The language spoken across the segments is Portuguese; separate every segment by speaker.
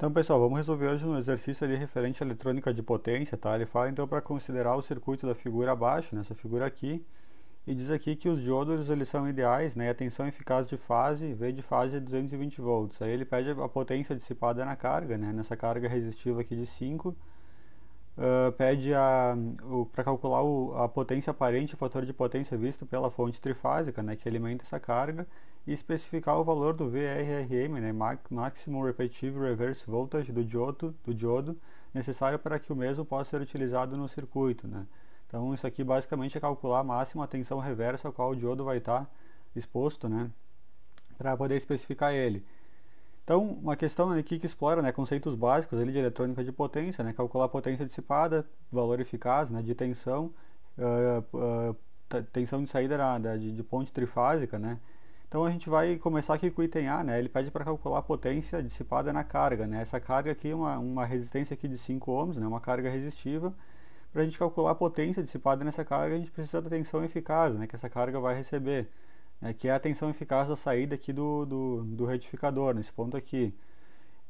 Speaker 1: Então, pessoal, vamos resolver hoje um exercício ali referente à eletrônica de potência, tá? Ele fala então para considerar o circuito da figura abaixo, nessa né? figura aqui, e diz aqui que os diodos eles são ideais, né? A tensão eficaz de fase, V de fase é 220 volts. Aí ele pede a potência dissipada na carga, né? Nessa carga resistiva aqui de 5, uh, pede para calcular o, a potência aparente, o fator de potência visto pela fonte trifásica, né? Que alimenta essa carga e especificar o valor do VRRM, né, máximo repetitive reverse voltage do diodo, do diodo necessário para que o mesmo possa ser utilizado no circuito. Né. Então isso aqui basicamente é calcular a máxima tensão reversa a qual o diodo vai estar tá exposto, né, para poder especificar ele. Então, uma questão aqui que explora né, conceitos básicos ali de eletrônica de potência, né, calcular a potência dissipada, valor eficaz né, de tensão, uh, uh, tensão de saída da, da, de, de, ponte trifásica, né, então a gente vai começar aqui com o item A, né? ele pede para calcular a potência dissipada na carga. Né? Essa carga aqui é uma, uma resistência aqui de 5 ohms, né? uma carga resistiva. Para a gente calcular a potência dissipada nessa carga, a gente precisa da tensão eficaz né? que essa carga vai receber, né? que é a tensão eficaz da saída aqui do, do, do retificador, nesse ponto aqui.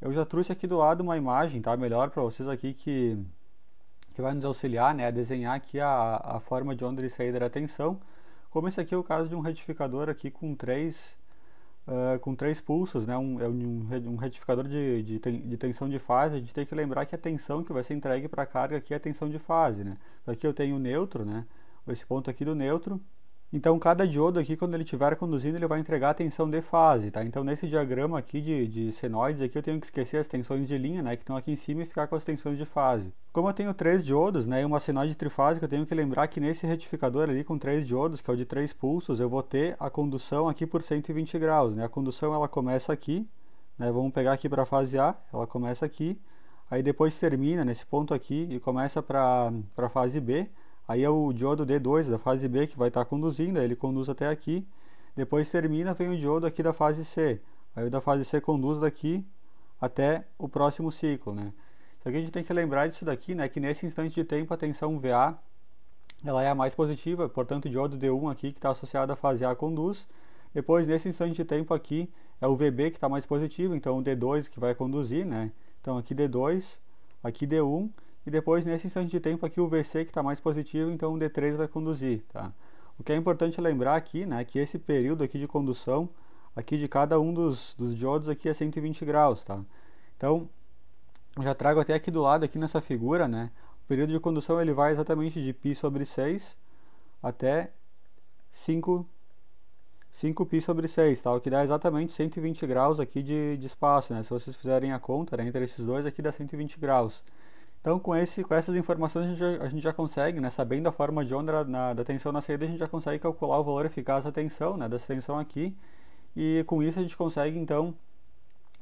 Speaker 1: Eu já trouxe aqui do lado uma imagem, tá? melhor para vocês aqui que, que vai nos auxiliar né? a desenhar aqui a, a forma de onde ele sair da tensão. Como esse aqui é o caso de um retificador aqui com três, uh, com três pulsos, né? um, é um, um retificador de, de, de, tensão de fase, a gente tem que lembrar que a tensão que vai ser entregue para a carga aqui é a tensão de fase. Né? Aqui eu tenho o neutro, né? esse ponto aqui do neutro, então, cada diodo aqui, quando ele estiver conduzindo, ele vai entregar a tensão de fase, tá? Então, nesse diagrama aqui de, de senoides, aqui eu tenho que esquecer as tensões de linha, né? Que estão aqui em cima e ficar com as tensões de fase. Como eu tenho três diodos, né? E uma senoide trifásica, eu tenho que lembrar que nesse retificador ali com três diodos, que é o de três pulsos, eu vou ter a condução aqui por 120 graus, né? A condução, ela começa aqui, né? Vamos pegar aqui para a fase A, ela começa aqui. Aí depois termina nesse ponto aqui e começa para a fase B, Aí é o diodo D2 da fase B que vai estar tá conduzindo, ele conduz até aqui. Depois termina, vem o diodo aqui da fase C. Aí o da fase C conduz daqui até o próximo ciclo, né? Só que a gente tem que lembrar disso daqui, né? Que nesse instante de tempo a tensão VA ela é a mais positiva, portanto o diodo D1 aqui que está associado à fase A conduz. Depois nesse instante de tempo aqui é o VB que está mais positivo, então o D2 que vai conduzir, né? Então aqui D2, aqui D1 e depois, nesse instante de tempo aqui, o VC que está mais positivo, então o D3 vai conduzir, tá? O que é importante lembrar aqui, né, que esse período aqui de condução, aqui de cada um dos, dos diodos aqui é 120 graus, tá? Então, já trago até aqui do lado, aqui nessa figura, né? O período de condução ele vai exatamente de π sobre 6 até 5, 5 π sobre 6, tá? o que dá exatamente 120 graus aqui de, de espaço, né? Se vocês fizerem a conta, né? entre esses dois aqui dá 120 graus. Então, com, esse, com essas informações, a gente, já, a gente já consegue, né, sabendo a forma de onda na, da tensão na saída, a gente já consegue calcular o valor eficaz da tensão, né, dessa tensão aqui. E com isso a gente consegue, então,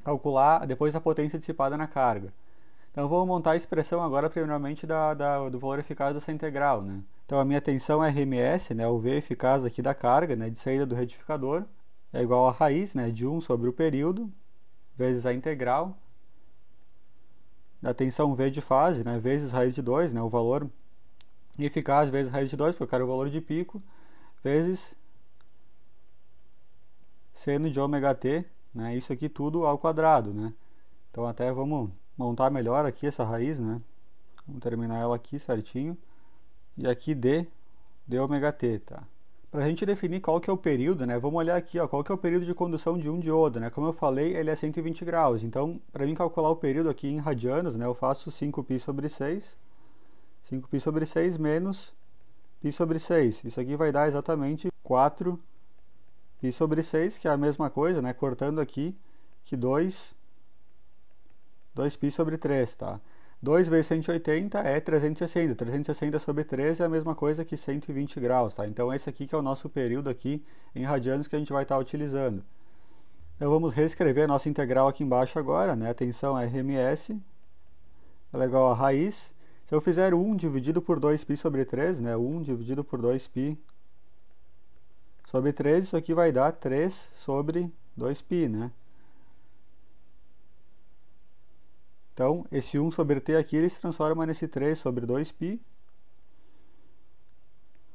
Speaker 1: calcular depois a potência dissipada na carga. Então, vou montar a expressão agora, primeiramente, da, da, do valor eficaz dessa integral. Né? Então, a minha tensão é RMS, né, o V eficaz aqui da carga, né, de saída do retificador, é igual a raiz né, de 1 sobre o período, vezes a integral, da tensão V de fase, né, vezes raiz de 2, né, o valor eficaz vezes raiz de 2, porque eu quero o valor de pico, vezes seno de ômega t, né, isso aqui tudo ao quadrado. Né. Então até vamos montar melhor aqui essa raiz, né, vamos terminar ela aqui certinho, e aqui d, d ômega t, tá? Para a gente definir qual que é o período, né, vamos olhar aqui ó, qual que é o período de condução de um diodo. Né? Como eu falei, ele é 120 graus. Então, para mim calcular o período aqui em radianos, né, eu faço 5π sobre 6. 5π sobre 6 menos π sobre 6. Isso aqui vai dar exatamente 4 π sobre 6, que é a mesma coisa, né, cortando aqui, que 2, 2π sobre 3. Tá? 2 vezes 180 é 360. 360 sobre 13 é a mesma coisa que 120 graus, tá? Então esse aqui que é o nosso período aqui em radianos que a gente vai estar utilizando. Então vamos reescrever a nossa integral aqui embaixo agora, né? Tensão RMS, ela é igual a raiz. Se eu fizer 1 dividido por 2π sobre 3, né? 1 dividido por 2π sobre 3, isso aqui vai dar 3 sobre 2π, né? Então, esse 1 sobre t aqui ele se transforma nesse 3 sobre 2π.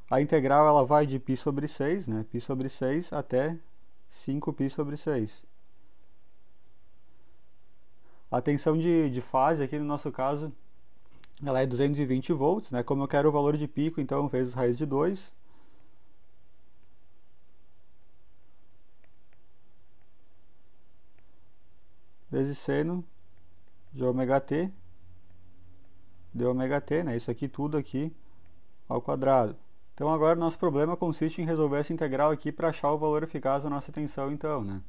Speaker 1: A integral ela vai de π sobre 6, né? π sobre 6 até 5π sobre 6. A tensão de, de fase aqui no nosso caso ela é 220 volts, né? Como eu quero o valor de pico, então vezes raiz de 2. Vezes seno de ômega t de ômega t, né? Isso aqui tudo aqui ao quadrado. Então agora nosso problema consiste em resolver essa integral aqui para achar o valor eficaz da nossa tensão então, né?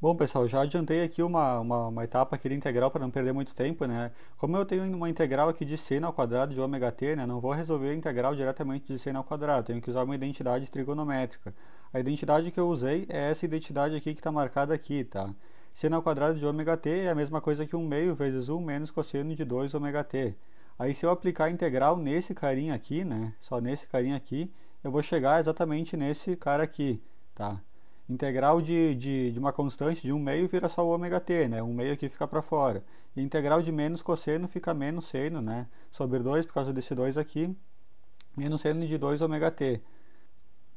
Speaker 1: Bom pessoal, já adiantei aqui uma, uma, uma etapa aqui da integral para não perder muito tempo, né? Como eu tenho uma integral aqui de seno ao quadrado de ômega t, né? Não vou resolver a integral diretamente de seno ao quadrado, tenho que usar uma identidade trigonométrica. A identidade que eu usei é essa identidade aqui que está marcada aqui, tá? Seno ao quadrado de ωt é a mesma coisa que 1 meio vezes 1 menos cosseno de 2 ωt. Aí se eu aplicar a integral nesse carinha aqui, né, só nesse carinha aqui, eu vou chegar exatamente nesse cara aqui, tá? Integral de, de, de uma constante de 1 meio vira só o ωt, né, 1 meio aqui fica para fora. E integral de menos cosseno fica menos seno, né, sobre 2 por causa desse 2 aqui, menos seno de 2 ωt.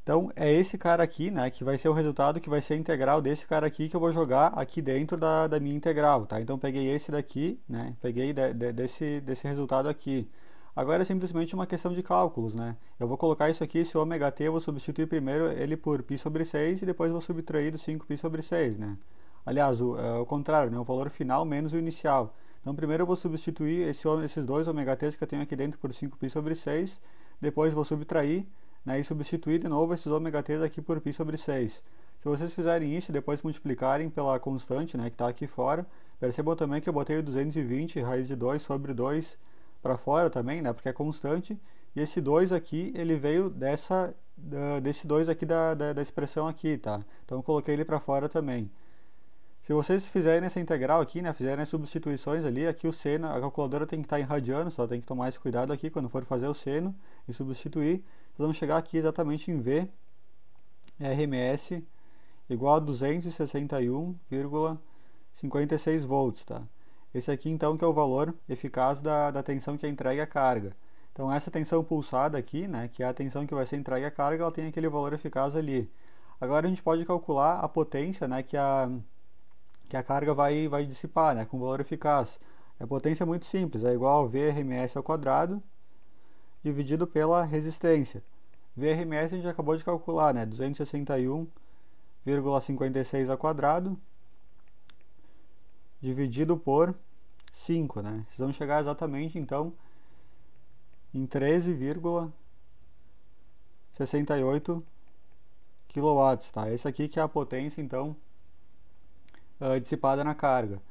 Speaker 1: Então é esse cara aqui, né, que vai ser o resultado que vai ser a integral desse cara aqui que eu vou jogar aqui dentro da, da minha integral, tá? Então peguei esse daqui, né, peguei de, de, desse, desse resultado aqui. Agora é simplesmente uma questão de cálculos, né? Eu vou colocar isso aqui, esse ômega t, eu vou substituir primeiro ele por π sobre 6 e depois vou subtrair do 5π sobre 6, né? Aliás, o, é, o contrário, né, o valor final menos o inicial. Então primeiro eu vou substituir esse, esses dois ômega t que eu tenho aqui dentro por 5π sobre 6, depois vou subtrair né, e substituir de novo esses ômega 3 aqui por π sobre 6. Se vocês fizerem isso e depois multiplicarem pela constante né, que está aqui fora, percebam também que eu botei o 220 raiz de 2 sobre 2 para fora também, né, porque é constante, e esse 2 aqui ele veio dessa, da, desse 2 aqui da, da, da expressão aqui, tá? Então eu coloquei ele para fora também. Se vocês fizerem essa integral aqui, né, fizerem as substituições ali, aqui o seno, a calculadora tem que estar tá em irradiando, só tem que tomar esse cuidado aqui quando for fazer o seno e substituir vamos chegar aqui exatamente em V RMS igual a 261,56 volts, tá? Esse aqui então que é o valor eficaz da, da tensão que é entregue à carga. Então essa tensão pulsada aqui, né, que é a tensão que vai ser entregue à carga, ela tem aquele valor eficaz ali. Agora a gente pode calcular a potência, né, que a que a carga vai vai dissipar, né, com valor eficaz. A potência é muito simples, é igual a V RMS ao quadrado dividido pela resistência. VRMS a gente acabou de calcular, né? 261,56 ao quadrado dividido por 5, né? Vocês vão chegar exatamente, então, em 13,68 kW, tá? Esse aqui que é a potência, então, ah, dissipada na carga.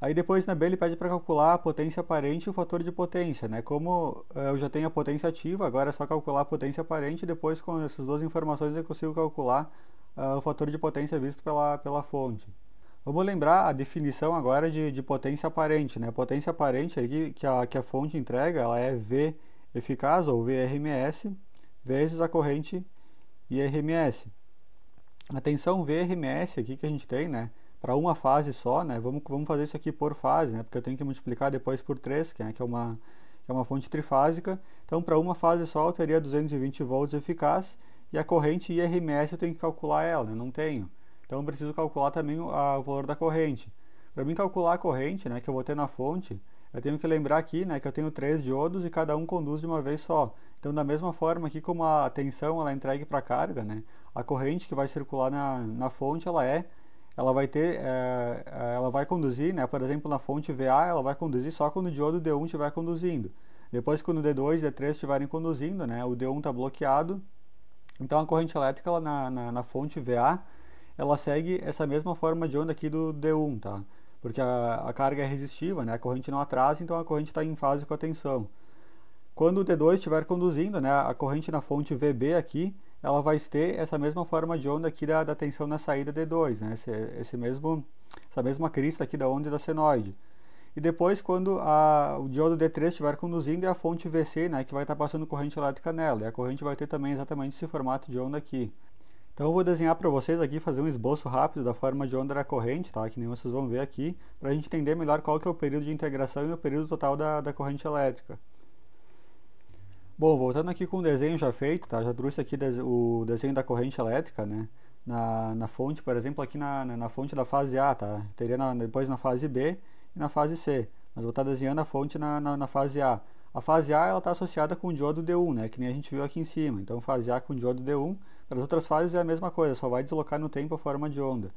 Speaker 1: Aí depois na B ele pede para calcular a potência aparente e o fator de potência, né? Como eh, eu já tenho a potência ativa, agora é só calcular a potência aparente e depois com essas duas informações eu consigo calcular uh, o fator de potência visto pela, pela fonte. Vamos lembrar a definição agora de, de potência aparente, né? Potência aparente aí que, a, que a fonte entrega, ela é V eficaz ou VRMS vezes a corrente IRMS. Atenção, VRMS aqui que a gente tem, né? para uma fase só, né? Vamos, vamos fazer isso aqui por fase, né? Porque eu tenho que multiplicar depois por 3, que, é que é uma que é uma fonte trifásica. Então, para uma fase só, eu teria 220 volts eficaz e a corrente IRMS eu tenho que calcular ela, né? não tenho. Então, eu preciso calcular também o, a, o valor da corrente. Para mim calcular a corrente, né, que eu vou ter na fonte, eu tenho que lembrar aqui, né, que eu tenho três diodos e cada um conduz de uma vez só. Então, da mesma forma aqui como a tensão ela é entregue para a carga, né, a corrente que vai circular na, na fonte ela é ela vai ter, é, ela vai conduzir, né? Por exemplo, na fonte VA, ela vai conduzir só quando o diodo D1 estiver conduzindo. Depois, quando o D2 e D3 estiverem conduzindo, né? O D1 está bloqueado. Então, a corrente elétrica ela, na, na, na, fonte VA, ela segue essa mesma forma de onda aqui do D1, tá? Porque a, a carga é resistiva, né? A corrente não atrasa, então a corrente está em fase com a tensão. Quando o D2 estiver conduzindo, né? A corrente na fonte VB aqui, ela vai ter essa mesma forma de onda aqui da, da tensão na saída D2, né? Esse, esse, mesmo, essa mesma crista aqui da onda e da senoide. E depois, quando a, o diodo D3 estiver conduzindo, é a fonte VC né, que vai estar passando corrente elétrica nela. E a corrente vai ter também exatamente esse formato de onda aqui. Então eu vou desenhar para vocês aqui, fazer um esboço rápido da forma de onda da corrente, tá? que nem vocês vão ver aqui, para a gente entender melhor qual que é o período de integração e o período total da, da corrente elétrica. Bom, voltando aqui com o desenho já feito, tá? Já trouxe aqui o desenho da corrente elétrica, né? Na, na fonte, por exemplo, aqui na, na fonte da fase A, tá? Teria na, depois na fase B e na fase C. Mas vou estar tá desenhando a fonte na, na, na fase A. A fase A está associada com o diodo D1, né? Que nem a gente viu aqui em cima. Então, fase A com o diodo D1. Para as outras fases é a mesma coisa, só vai deslocar no tempo a forma de onda.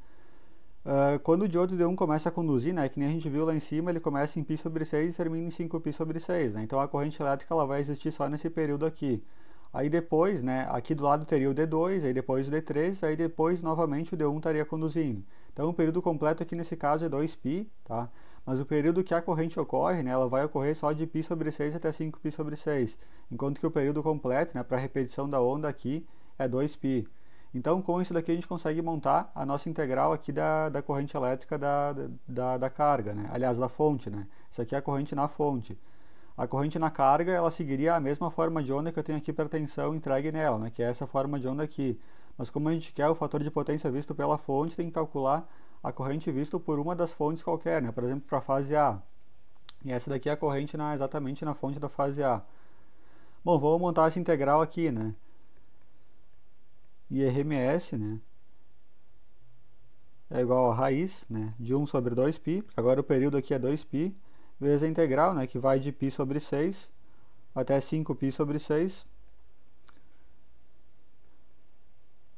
Speaker 1: Uh, quando o diodo D1 começa a conduzir, né, que nem a gente viu lá em cima, ele começa em π sobre 6 e termina em 5π sobre 6. Né? Então a corrente elétrica ela vai existir só nesse período aqui. Aí depois, né, aqui do lado teria o D2, aí depois o D3, aí depois novamente o D1 estaria conduzindo. Então o período completo aqui nesse caso é 2π, tá? mas o período que a corrente ocorre, né, ela vai ocorrer só de π sobre 6 até 5π sobre 6, enquanto que o período completo, né, para a repetição da onda aqui, é 2π. Então, com isso daqui a gente consegue montar a nossa integral aqui da, da corrente elétrica da, da, da carga, né? aliás, da fonte. Né? Isso aqui é a corrente na fonte. A corrente na carga, ela seguiria a mesma forma de onda que eu tenho aqui para a tensão entregue nela, né? que é essa forma de onda aqui. Mas como a gente quer o fator de potência visto pela fonte, tem que calcular a corrente visto por uma das fontes qualquer, né? por exemplo, para a fase A. E essa daqui é a corrente na, exatamente na fonte da fase A. Bom, vamos montar essa integral aqui, né? e RMS, né? É igual a raiz, né? De 1 sobre 2π, agora o período aqui é 2π, vezes a integral, né? Que vai de π sobre 6 até 5π sobre 6.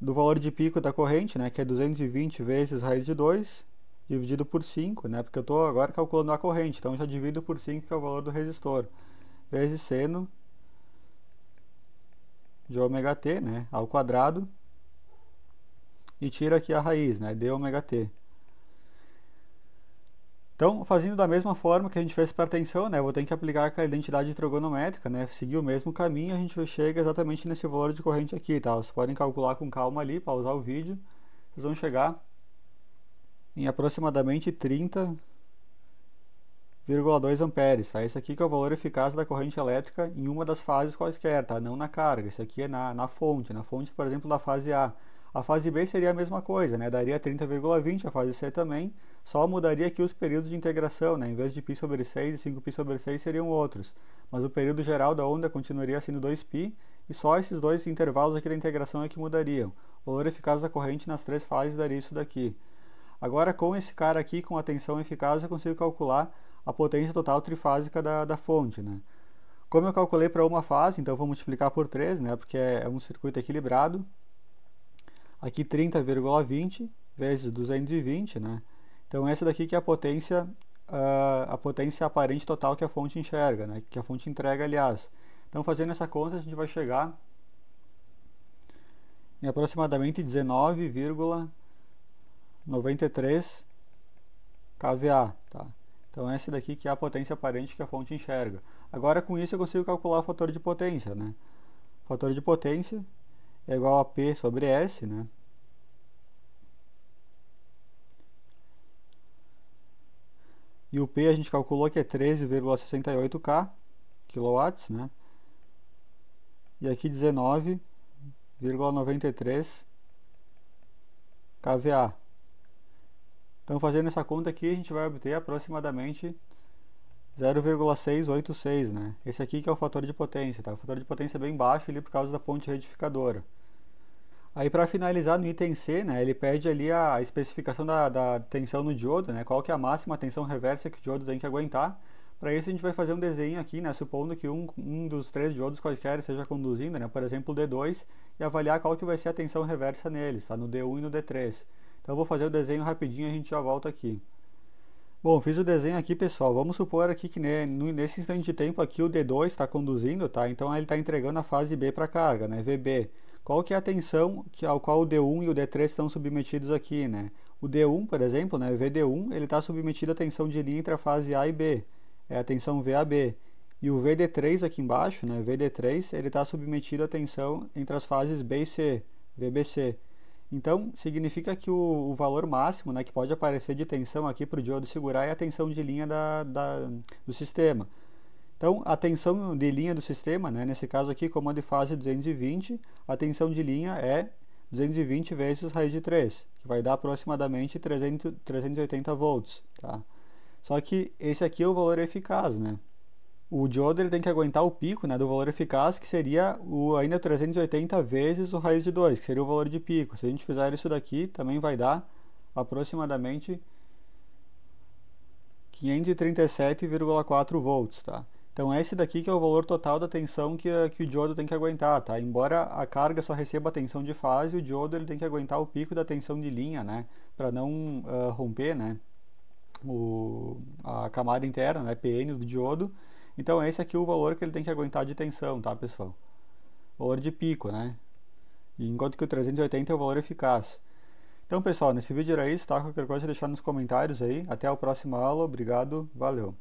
Speaker 1: Do valor de pico da corrente, né? Que é 220 vezes raiz de 2, dividido por 5, né? Porque eu estou agora calculando a corrente, então já divido por 5, que é o valor do resistor, vezes seno de ωt né? Ao quadrado e tira aqui a raiz, né, d Então, fazendo da mesma forma que a gente fez para a tensão, né, vou ter que aplicar a identidade trigonométrica, né, seguir o mesmo caminho, a gente chega exatamente nesse valor de corrente aqui, tá? Vocês podem calcular com calma ali, pausar o vídeo, vocês vão chegar em aproximadamente 30,2 amperes, tá? Esse aqui que é o valor eficaz da corrente elétrica em uma das fases quaisquer, tá? Não na carga, isso aqui é na, na fonte, na fonte, por exemplo, da fase A. A fase B seria a mesma coisa, né? daria 30,20 a fase C também, só mudaria aqui os períodos de integração, né? em vez de π sobre 6 e 5π sobre 6 seriam outros, mas o período geral da onda continuaria sendo 2π e só esses dois intervalos aqui da integração é que mudariam. O valor eficaz da corrente nas três fases daria isso daqui. Agora com esse cara aqui, com a tensão eficaz, eu consigo calcular a potência total trifásica da, da fonte. Né? Como eu calculei para uma fase, então vou multiplicar por 3, né? porque é um circuito equilibrado, Aqui 30,20 vezes 220, né? Então essa daqui que é a potência, uh, a potência aparente total que a fonte enxerga, né? Que a fonte entrega, aliás. Então fazendo essa conta a gente vai chegar em aproximadamente 19,93 kVA, tá? Então essa daqui que é a potência aparente que a fonte enxerga. Agora com isso eu consigo calcular o fator de potência, né? O fator de potência é igual a P sobre S, né? E o P a gente calculou que é 13,68K né? E aqui 19,93 kVA. Então fazendo essa conta aqui, a gente vai obter aproximadamente 0,686, né? Esse aqui que é o fator de potência, tá? O fator de potência é bem baixo ali por causa da ponte retificadora. Aí para finalizar no item C, né, ele pede ali a, especificação da, da, tensão no diodo, né, qual que é a máxima tensão reversa que o diodo tem que aguentar. Para isso a gente vai fazer um desenho aqui, né, supondo que um, um dos três diodos quaisquer esteja conduzindo, né, por exemplo o D2, e avaliar qual que vai ser a tensão reversa neles, tá, no D1 e no D3. Então eu vou fazer o desenho rapidinho e a gente já volta aqui. Bom, fiz o desenho aqui, pessoal. Vamos supor aqui que né, nesse instante de tempo aqui o D2 está conduzindo, tá? Então ele está entregando a fase B para a carga, né? VB. Qual que é a tensão que, ao qual o D1 e o D3 estão submetidos aqui, né? O D1, por exemplo, né, o VD1, ele está submetido à tensão de linha entre a fase A e B, é a tensão VAB. E o VD3 aqui embaixo, né, VD3, ele está submetido à tensão entre as fases B e C, VBC. Então, significa que o, o, valor máximo né, que pode aparecer de tensão aqui para o diodo segurar é a tensão de linha da, da, do sistema. Então, a tensão de linha do sistema, né, nesse caso aqui, comando de fase 220, a tensão de linha é 220 vezes raiz de 3, que vai dar aproximadamente 300, 380 volts. Tá? Só que esse aqui é o valor eficaz, né? O diodo ele tem que aguentar o pico né, do valor eficaz, que seria o, ainda 380 vezes o raiz de 2, que seria o valor de pico. Se a gente fizer isso daqui, também vai dar aproximadamente 537,4 volts, tá? Então é esse daqui que é o valor total da tensão que, que o diodo tem que aguentar, tá? Embora a carga só receba a tensão de fase, o diodo ele tem que aguentar o pico da tensão de linha, né? Para não uh, romper, né? O, a camada interna, né? PN do diodo. Então esse aqui é o valor que ele tem que aguentar de tensão, tá, pessoal? Valor de pico, né? Enquanto que o 380 é o valor eficaz. Então, pessoal, nesse vídeo era isso, tá? Qualquer coisa, deixar nos comentários aí. Até a próxima aula. Obrigado. Valeu.